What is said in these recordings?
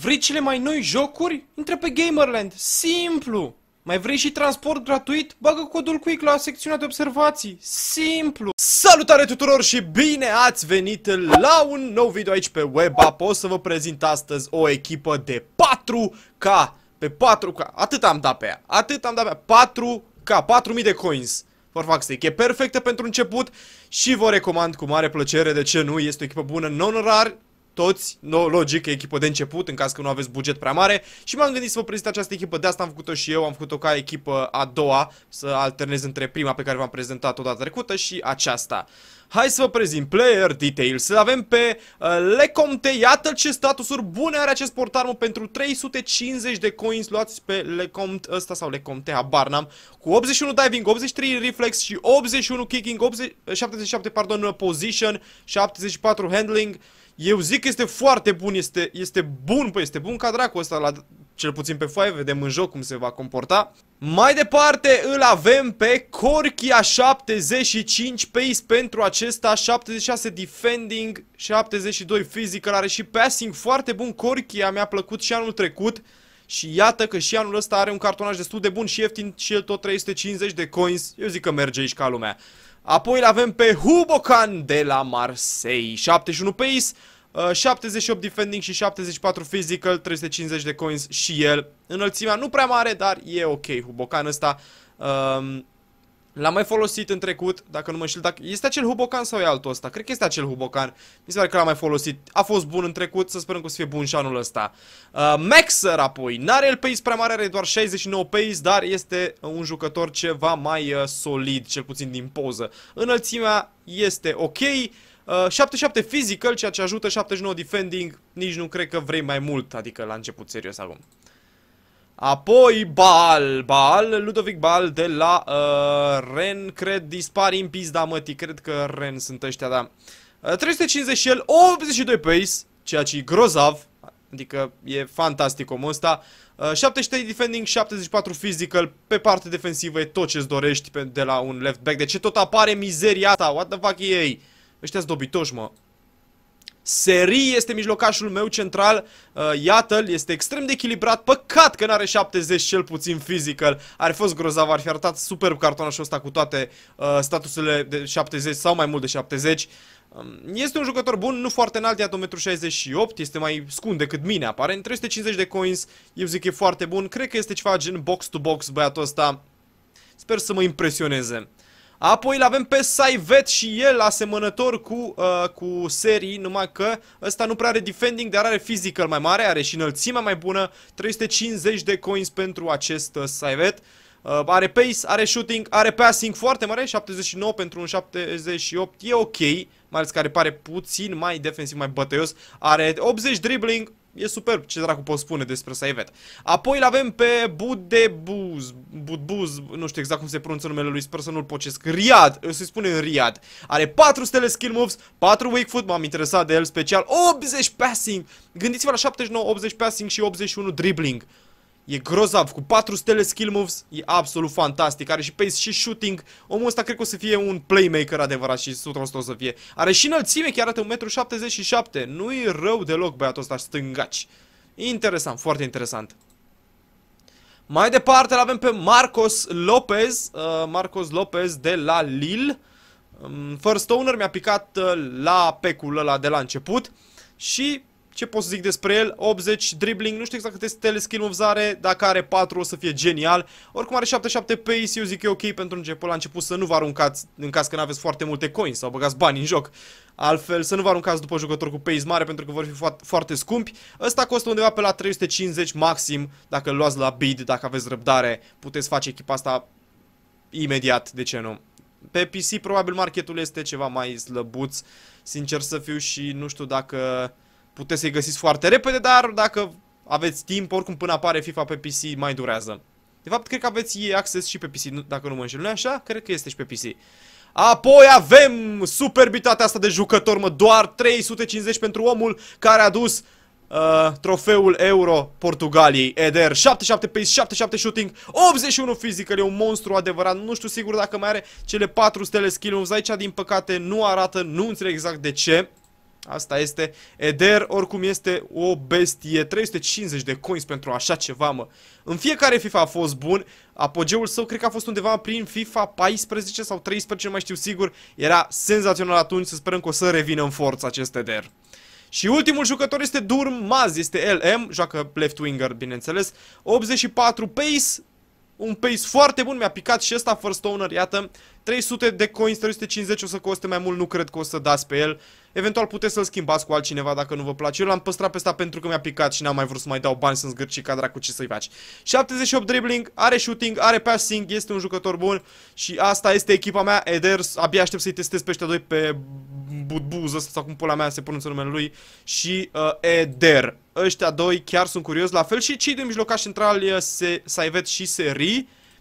Vrei cele mai noi jocuri? Intră pe Gamerland. Simplu! Mai vrei și transport gratuit? Bagă codul QUICK la secțiunea de observații. Simplu! Salutare tuturor și bine ați venit la un nou video aici pe WebApp. O să vă prezint astăzi o echipă de 4K. Pe 4K. Atât am dat pe ea. Atât am dat pe ea. 4K. 4000 de coins. Warfax Stick e perfectă pentru început și vă recomand cu mare plăcere, de ce nu, este o echipă bună, non-rar, toți, no, logic, echipă de început, în caz că nu aveți buget prea mare și m-am gândit să vă prezint această echipă, de asta am făcut-o și eu, am făcut-o ca echipă a doua, să alternez între prima pe care v-am prezentat-o data trecută și aceasta. Hai să vă prezint player details. Avem pe uh, Lecomte. Iată ce statusuri bune are acest mă, pentru 350 de coins luați pe Lecomte ăsta sau Lecomte, habar n-am. Cu 81 diving, 83 reflex și 81 kicking, 80, 77 pardon, position, 74 handling. Eu zic că este foarte bun, este, este bun, păi este bun ca dracu ăsta, la, cel puțin pe foaie, vedem în joc cum se va comporta. Mai departe îl avem pe Corchia 75 pace pentru acesta, 76 defending, 72 physical, are și passing foarte bun. Corchia mi-a plăcut și anul trecut și iată că și anul ăsta are un cartonaj destul de bun și ieftin și el tot 350 de coins. Eu zic că merge aici ca lumea. Apoi îl avem pe Hubocan de la Marseille. 71 pace, 78 uh, defending și 74 physical, 350 de coins și el. Înălțimea nu prea mare, dar e ok Hubocan ăsta. Um, L-am mai folosit în trecut, dacă nu mă știu, dacă... Este acel Hubocan sau e altul ăsta? Cred că este acel Hubocan. Mi se pare că l-am mai folosit. A fost bun în trecut, să sperăm că o să fie bun și anul ăsta. Uh, Maxer apoi. N-are el pace prea mare, are doar 69 pace, dar este un jucător ceva mai uh, solid, cel puțin din poză. Înălțimea este ok. Uh, 77 physical, ceea ce ajută, 79 defending, nici nu cred că vrei mai mult, adică la început serios acum. Apoi Bal, Bal, Ludovic Bal de la uh, Ren, cred, dispari în pizda mătii, cred că Ren sunt ăștia, da. Uh, 350 și el, 82 pace, ceea ce e grozav, adică e fantastic omul ăsta. Uh, 73 defending, 74 physical, pe parte defensivă e tot ce-ți dorești pe, de la un left back. De deci ce tot apare mizeria asta? What the fuck e ei? Ăștia-s dobitoși, mă. Seri este mijlocașul meu central, uh, iată-l, este extrem de echilibrat, păcat că n-are 70 cel puțin physical, ar fi fost grozav, ar fi arătat superb cartonașul ăsta cu toate uh, statusele de 70 sau mai mult de 70. Um, este un jucător bun, nu foarte înalt, iată 1,68 este mai scund decât mine, aparent, 350 de coins, eu zic că e foarte bun, cred că este ceva gen box-to-box -box băiatul ăsta, sper să mă impresioneze. Apoi îl avem pe Saivet și el asemănător cu, uh, cu serii, numai că ăsta nu prea are defending, dar are physical mai mare, are și înălțimea mai bună, 350 de coins pentru acest uh, Saivet. Uh, are pace, are shooting, are passing foarte mare, 79 pentru un 78, e ok, mai ales că are pare puțin mai defensiv, mai bătăios. Are 80 dribbling, E superb ce dracu pot spune despre Saivet. Apoi îl avem pe Budebuz, Budbuz, nu știu exact cum se pronunță numele lui, sper să nu-l pocesc. Riad, se spune Riad. Are 4 stele skill moves, 4 weak foot, m-am interesat de el special, 80 passing. Gândiți-vă la 79, 80 passing și 81 dribbling. E grozav, cu 4 stele skill moves, e absolut fantastic. Are și pace și shooting. Omul ăsta cred că o să fie un playmaker adevărat și 100% o să fie. Are și înălțime, chiar arată 1,77 m. Nu-i rău deloc băiatul ăsta stângaci. Interesant, foarte interesant. Mai departe l-avem pe Marcos Lopez, uh, Marcos Lopez de la Lille. Um, First Owner mi-a picat uh, la pecul ăla de la început și ce pot să zic despre el? 80 dribbling, nu știu exact câte stele skill moves are, dacă are 4 o să fie genial. Oricum are 77 pace, eu zic că e ok pentru început, la început să nu vă aruncați în caz că nu aveți foarte multe coins sau băgați bani în joc. Altfel să nu vă aruncați după jucător cu pace mare pentru că vor fi foarte, foarte scumpi. Ăsta costă undeva pe la 350 maxim dacă îl luați la bid, dacă aveți răbdare, puteți face echipa asta imediat, de ce nu? Pe PC probabil marketul este ceva mai slăbuț, sincer să fiu și nu știu dacă puteți să-i găsiți foarte repede, dar dacă aveți timp, oricum până apare FIFA pe PC mai durează. De fapt, cred că aveți acces și pe PC, dacă nu mă înșel, nu așa? Cred că este și pe PC. Apoi avem superbitatea asta de jucător, mă, doar 350 pentru omul care a dus uh, trofeul Euro Portugaliei, Eder, 77 pace, 77 shooting, 81 physical, e un monstru adevărat, nu știu sigur dacă mai are cele 4 stele skill moves, aici din păcate nu arată, nu înțeleg exact de ce. Asta este Eder, oricum este o bestie, 350 de coins pentru așa ceva, mă. În fiecare FIFA a fost bun, apogeul său cred că a fost undeva prin FIFA 14 sau 13, nu mai știu sigur. Era senzațional atunci, să sperăm că o să revină în forță acest Eder. Și ultimul jucător este Durmaz, este LM, joacă left winger, bineînțeles. 84 pace, un pace foarte bun, mi-a picat și ăsta first owner, iată. 300 de coins, 350 o să coste mai mult, nu cred că o să dați pe el. Eventual puteți să-l schimbați cu altcineva dacă nu vă place. Eu l-am păstrat pe asta pentru că mi-a picat și n-am mai vrut să mai dau bani să-mi zgârci cadra cu ce să-i faci. 78 dribbling, are shooting, are passing, este un jucător bun și asta este echipa mea, Eders. Abia aștept să-i testez pe ăștia doi pe Budbuză sau cum pula mea se pronunță numele lui și uh, Eder. Ăștia doi chiar sunt curios, la fel și cei de mijlocași centrali, uh, se Saivet și Seri.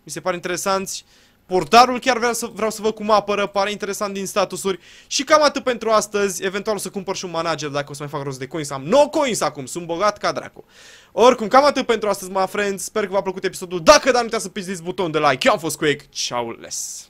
Mi se pare interesanți. Uh, Portarul chiar vreau să, vreau să văd cum apără, pare interesant din statusuri. Și cam atât pentru astăzi, eventual o să cumpăr și un manager dacă o să mai fac rost de coins. Am 9 coins acum, sunt bogat ca dracu. Oricum, cam atât pentru astăzi, my friends. Sper că v-a plăcut episodul. Dacă da, nu uitați să pizdiți butonul de like. Eu am fost Quake. Ciao, les.